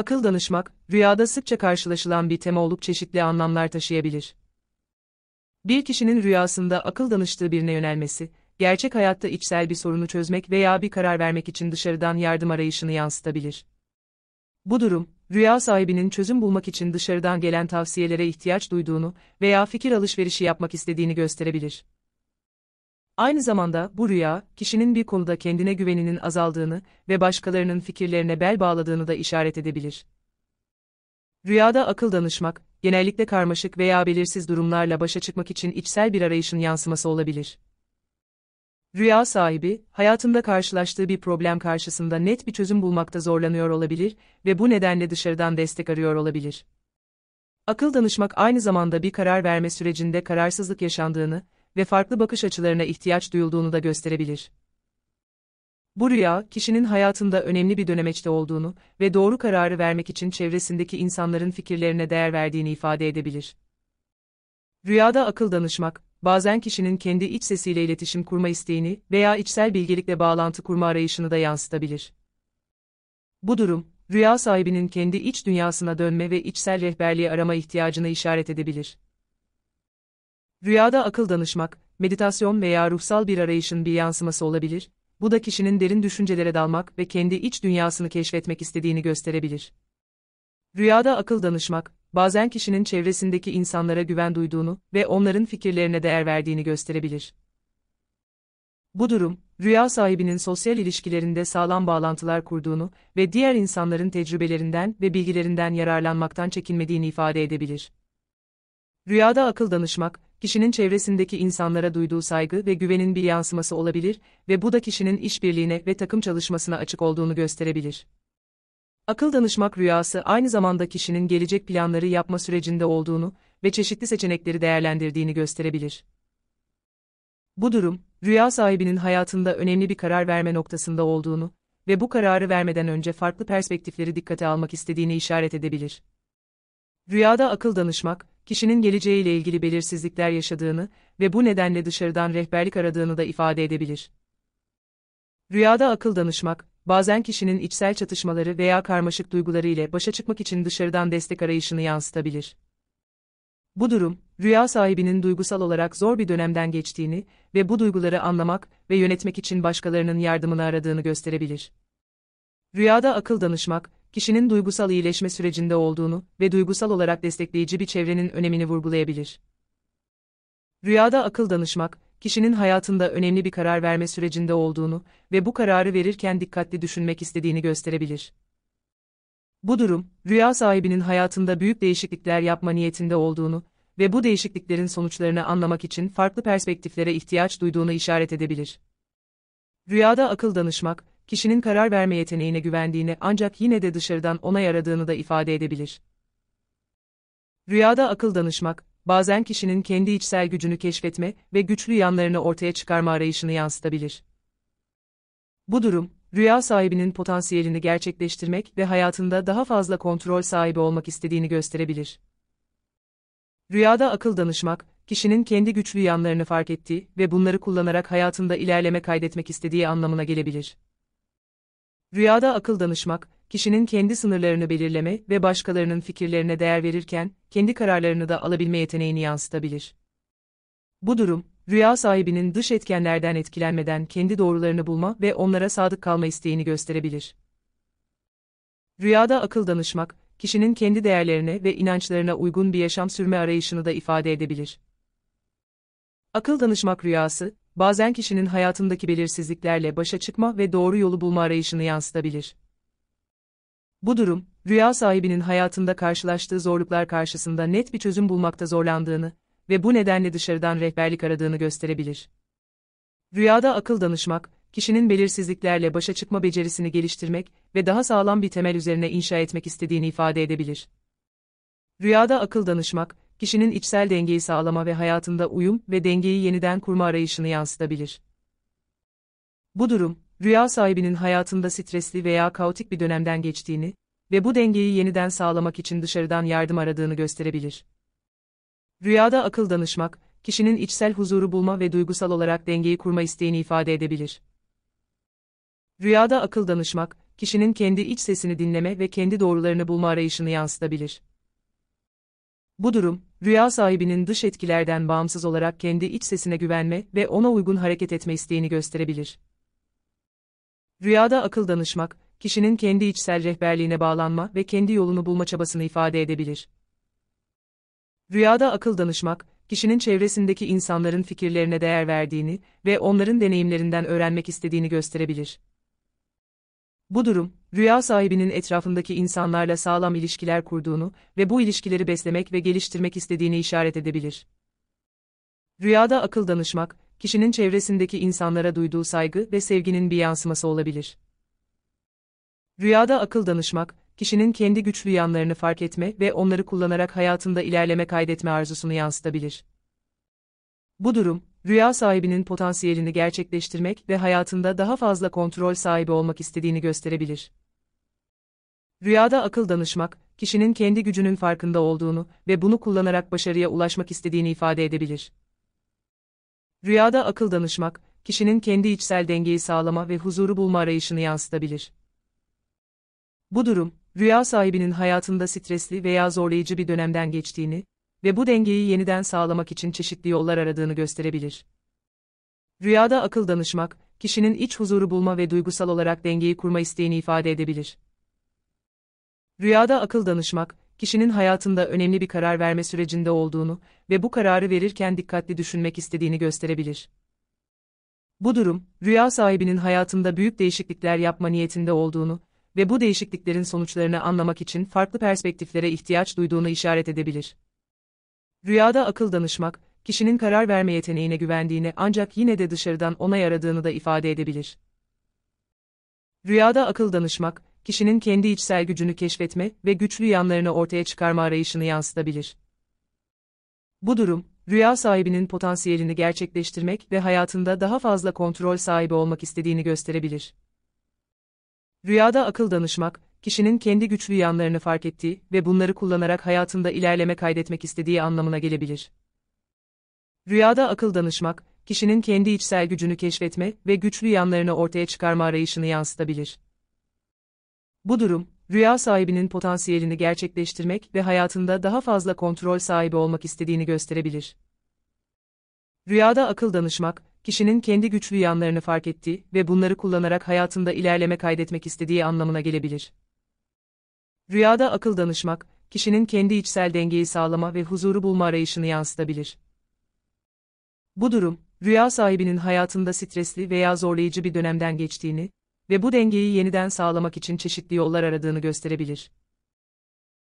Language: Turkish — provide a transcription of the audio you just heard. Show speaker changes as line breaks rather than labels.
akıl danışmak, rüyada sıkça karşılaşılan bir tema olup çeşitli anlamlar taşıyabilir. Bir kişinin rüyasında akıl danıştığı birine yönelmesi, gerçek hayatta içsel bir sorunu çözmek veya bir karar vermek için dışarıdan yardım arayışını yansıtabilir. Bu durum, rüya sahibinin çözüm bulmak için dışarıdan gelen tavsiyelere ihtiyaç duyduğunu veya fikir alışverişi yapmak istediğini gösterebilir. Aynı zamanda bu rüya, kişinin bir konuda kendine güveninin azaldığını ve başkalarının fikirlerine bel bağladığını da işaret edebilir. Rüyada akıl danışmak, genellikle karmaşık veya belirsiz durumlarla başa çıkmak için içsel bir arayışın yansıması olabilir. Rüya sahibi, hayatında karşılaştığı bir problem karşısında net bir çözüm bulmakta zorlanıyor olabilir ve bu nedenle dışarıdan destek arıyor olabilir. Akıl danışmak aynı zamanda bir karar verme sürecinde kararsızlık yaşandığını ve farklı bakış açılarına ihtiyaç duyulduğunu da gösterebilir. Bu rüya, kişinin hayatında önemli bir dönemeçte olduğunu ve doğru kararı vermek için çevresindeki insanların fikirlerine değer verdiğini ifade edebilir. Rüyada akıl danışmak, bazen kişinin kendi iç sesiyle iletişim kurma isteğini veya içsel bilgelikle bağlantı kurma arayışını da yansıtabilir. Bu durum, rüya sahibinin kendi iç dünyasına dönme ve içsel rehberliği arama ihtiyacını işaret edebilir. Rüyada akıl danışmak, meditasyon veya ruhsal bir arayışın bir yansıması olabilir, bu da kişinin derin düşüncelere dalmak ve kendi iç dünyasını keşfetmek istediğini gösterebilir. Rüyada akıl danışmak, bazen kişinin çevresindeki insanlara güven duyduğunu ve onların fikirlerine değer verdiğini gösterebilir. Bu durum, rüya sahibinin sosyal ilişkilerinde sağlam bağlantılar kurduğunu ve diğer insanların tecrübelerinden ve bilgilerinden yararlanmaktan çekinmediğini ifade edebilir. Rüyada akıl danışmak, kişinin çevresindeki insanlara duyduğu saygı ve güvenin bir yansıması olabilir ve bu da kişinin işbirliğine ve takım çalışmasına açık olduğunu gösterebilir. Akıl danışmak rüyası aynı zamanda kişinin gelecek planları yapma sürecinde olduğunu ve çeşitli seçenekleri değerlendirdiğini gösterebilir. Bu durum, rüya sahibinin hayatında önemli bir karar verme noktasında olduğunu ve bu kararı vermeden önce farklı perspektifleri dikkate almak istediğini işaret edebilir. Rüyada akıl danışmak, kişinin geleceğiyle ilgili belirsizlikler yaşadığını ve bu nedenle dışarıdan rehberlik aradığını da ifade edebilir. Rüyada akıl danışmak, bazen kişinin içsel çatışmaları veya karmaşık duyguları ile başa çıkmak için dışarıdan destek arayışını yansıtabilir. Bu durum, rüya sahibinin duygusal olarak zor bir dönemden geçtiğini ve bu duyguları anlamak ve yönetmek için başkalarının yardımını aradığını gösterebilir. Rüyada akıl danışmak, kişinin duygusal iyileşme sürecinde olduğunu ve duygusal olarak destekleyici bir çevrenin önemini vurgulayabilir. Rüyada akıl danışmak, kişinin hayatında önemli bir karar verme sürecinde olduğunu ve bu kararı verirken dikkatli düşünmek istediğini gösterebilir. Bu durum, rüya sahibinin hayatında büyük değişiklikler yapma niyetinde olduğunu ve bu değişikliklerin sonuçlarını anlamak için farklı perspektiflere ihtiyaç duyduğunu işaret edebilir. Rüyada akıl danışmak, kişinin karar verme yeteneğine güvendiğini ancak yine de dışarıdan ona yaradığını da ifade edebilir. Rüyada akıl danışmak, bazen kişinin kendi içsel gücünü keşfetme ve güçlü yanlarını ortaya çıkarma arayışını yansıtabilir. Bu durum, rüya sahibinin potansiyelini gerçekleştirmek ve hayatında daha fazla kontrol sahibi olmak istediğini gösterebilir. Rüyada akıl danışmak, kişinin kendi güçlü yanlarını fark ettiği ve bunları kullanarak hayatında ilerleme kaydetmek istediği anlamına gelebilir. Rüyada akıl danışmak, kişinin kendi sınırlarını belirleme ve başkalarının fikirlerine değer verirken, kendi kararlarını da alabilme yeteneğini yansıtabilir. Bu durum, rüya sahibinin dış etkenlerden etkilenmeden kendi doğrularını bulma ve onlara sadık kalma isteğini gösterebilir. Rüyada akıl danışmak, kişinin kendi değerlerine ve inançlarına uygun bir yaşam sürme arayışını da ifade edebilir. Akıl danışmak rüyası, bazen kişinin hayatındaki belirsizliklerle başa çıkma ve doğru yolu bulma arayışını yansıtabilir. Bu durum, rüya sahibinin hayatında karşılaştığı zorluklar karşısında net bir çözüm bulmakta zorlandığını ve bu nedenle dışarıdan rehberlik aradığını gösterebilir. Rüyada akıl danışmak, kişinin belirsizliklerle başa çıkma becerisini geliştirmek ve daha sağlam bir temel üzerine inşa etmek istediğini ifade edebilir. Rüyada akıl danışmak, kişinin içsel dengeyi sağlama ve hayatında uyum ve dengeyi yeniden kurma arayışını yansıtabilir. Bu durum, rüya sahibinin hayatında stresli veya kaotik bir dönemden geçtiğini ve bu dengeyi yeniden sağlamak için dışarıdan yardım aradığını gösterebilir. Rüyada akıl danışmak, kişinin içsel huzuru bulma ve duygusal olarak dengeyi kurma isteğini ifade edebilir. Rüyada akıl danışmak, kişinin kendi iç sesini dinleme ve kendi doğrularını bulma arayışını yansıtabilir. Bu durum, rüya sahibinin dış etkilerden bağımsız olarak kendi iç sesine güvenme ve ona uygun hareket etme isteğini gösterebilir. Rüyada akıl danışmak, kişinin kendi içsel rehberliğine bağlanma ve kendi yolunu bulma çabasını ifade edebilir. Rüyada akıl danışmak, kişinin çevresindeki insanların fikirlerine değer verdiğini ve onların deneyimlerinden öğrenmek istediğini gösterebilir. Bu durum, rüya sahibinin etrafındaki insanlarla sağlam ilişkiler kurduğunu ve bu ilişkileri beslemek ve geliştirmek istediğini işaret edebilir. Rüyada akıl danışmak, kişinin çevresindeki insanlara duyduğu saygı ve sevginin bir yansıması olabilir. Rüyada akıl danışmak, kişinin kendi güçlü yanlarını fark etme ve onları kullanarak hayatında ilerleme kaydetme arzusunu yansıtabilir. Bu durum, rüya sahibinin potansiyelini gerçekleştirmek ve hayatında daha fazla kontrol sahibi olmak istediğini gösterebilir. Rüyada akıl danışmak, kişinin kendi gücünün farkında olduğunu ve bunu kullanarak başarıya ulaşmak istediğini ifade edebilir. Rüyada akıl danışmak, kişinin kendi içsel dengeyi sağlama ve huzuru bulma arayışını yansıtabilir. Bu durum, rüya sahibinin hayatında stresli veya zorlayıcı bir dönemden geçtiğini, ve bu dengeyi yeniden sağlamak için çeşitli yollar aradığını gösterebilir. Rüyada akıl danışmak, kişinin iç huzuru bulma ve duygusal olarak dengeyi kurma isteğini ifade edebilir. Rüyada akıl danışmak, kişinin hayatında önemli bir karar verme sürecinde olduğunu ve bu kararı verirken dikkatli düşünmek istediğini gösterebilir. Bu durum, rüya sahibinin hayatında büyük değişiklikler yapma niyetinde olduğunu ve bu değişikliklerin sonuçlarını anlamak için farklı perspektiflere ihtiyaç duyduğunu işaret edebilir. Rüyada akıl danışmak, kişinin karar verme yeteneğine güvendiğini ancak yine de dışarıdan ona yaradığını da ifade edebilir. Rüyada akıl danışmak, kişinin kendi içsel gücünü keşfetme ve güçlü yanlarını ortaya çıkarma arayışını yansıtabilir. Bu durum, rüya sahibinin potansiyelini gerçekleştirmek ve hayatında daha fazla kontrol sahibi olmak istediğini gösterebilir. Rüyada akıl danışmak, kişinin kendi güçlü yanlarını fark ettiği ve bunları kullanarak hayatında ilerleme kaydetmek istediği anlamına gelebilir. Rüyada akıl danışmak, kişinin kendi içsel gücünü keşfetme ve güçlü yanlarını ortaya çıkarma arayışını yansıtabilir. Bu durum, rüya sahibinin potansiyelini gerçekleştirmek ve hayatında daha fazla kontrol sahibi olmak istediğini gösterebilir. Rüyada akıl danışmak, kişinin kendi güçlü yanlarını fark ettiği ve bunları kullanarak hayatında ilerleme kaydetmek istediği anlamına gelebilir. Rüyada akıl danışmak, kişinin kendi içsel dengeyi sağlama ve huzuru bulma arayışını yansıtabilir. Bu durum, rüya sahibinin hayatında stresli veya zorlayıcı bir dönemden geçtiğini ve bu dengeyi yeniden sağlamak için çeşitli yollar aradığını gösterebilir.